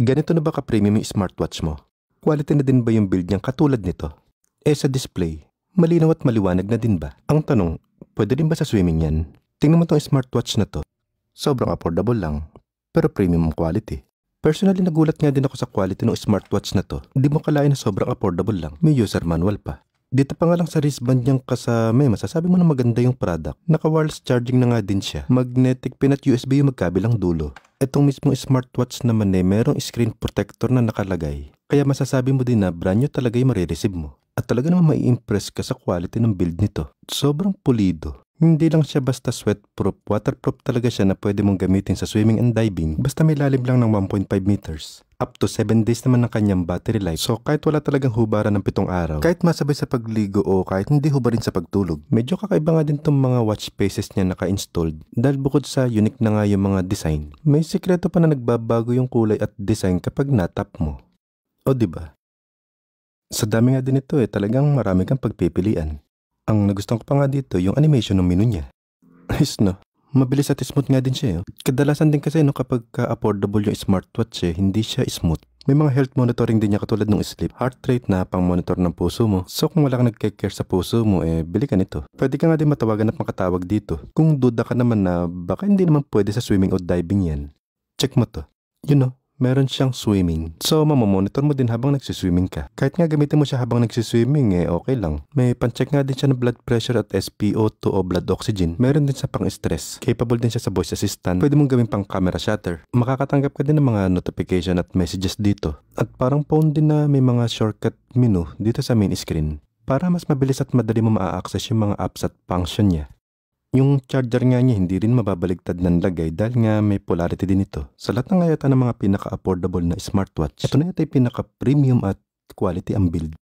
Ganito na ba ka-premium yung smartwatch mo? Quality na din ba yung build niyang katulad nito? Eh sa display, malinaw at maliwanag na din ba? Ang tanong, pwede din ba sa swimming yan? Tingnan mo tong smartwatch na to. Sobrang affordable lang, pero premium quality. Personally, nagulat nga din ako sa quality ng smartwatch na to. Hindi mo kalain na sobrang affordable lang. May user manual pa. Dito pa nga lang sa wristband niyang kasama, masasabi mo na maganda yung product. Naka wireless charging na nga din siya. Magnetic pin at USB yung magkabilang dulo. Itong mismo smartwatch naman eh, merong screen protector na nakalagay. Kaya masasabi mo din na brand new talaga yung marireceive mo. At talaga naman maiimpress ka sa quality ng build nito. Sobrang pulido. Hindi lang siya basta sweatproof, waterproof talaga siya na pwede mong gamitin sa swimming and diving basta may lalim lang ng 1.5 meters. Up to 7 days naman ng kanyang battery life. So kahit wala talagang hubaran ng pitong araw, kahit masabay sa pagligo o kahit hindi hubarin sa pagtulog, medyo kakaiba nga din tong mga watch faces niya naka-installed dahil bukod sa unique na nga yung mga design, may sikreto pa na nagbabago yung kulay at design kapag natap mo. O ba? Diba? Sa dami nga din ito eh, talagang marami kang pagpipilian. Ang nagustuhan ko pa nga dito, yung animation ng menu niya. Nice, no? Mabilis at smooth nga din siya. Eh. Kadalasan din kasi no, kapag ka-affordable yung smartwatch eh, hindi siya smooth. May mga health monitoring din niya katulad ng sleep, heart rate na pang-monitor ng puso mo. So kung wala kang nagke-care sa puso mo, eh bili ka nito. Pwede ka nga din matawagan at makatawag dito. Kung duda ka naman na baka hindi naman pwede sa swimming o diving yan, check mo to. You know, meron siyang swimming. So, mamamonitor mo din habang nagsiswimming ka. Kahit nga gamitin mo siya habang nagsiswimming, eh, okay lang. May pancheck nga din siya ng blood pressure at SpO2 o blood oxygen. Meron din sa pang-stress. Capable din siya sa voice assistant. Pwede mong gawin pang camera shutter. Makakatanggap ka din ng mga notification at messages dito. At parang phone din na may mga shortcut menu dito sa main screen para mas mabilis at madali mo ma access yung mga apps at function niya. Yung charger nga niya hindi rin mababaligtad ng lagay dahil nga may polarity din ito. Sa lahat ng nga ng mga pinaka-affordable na smartwatch, ito na yata yung pinaka-premium at quality ang build.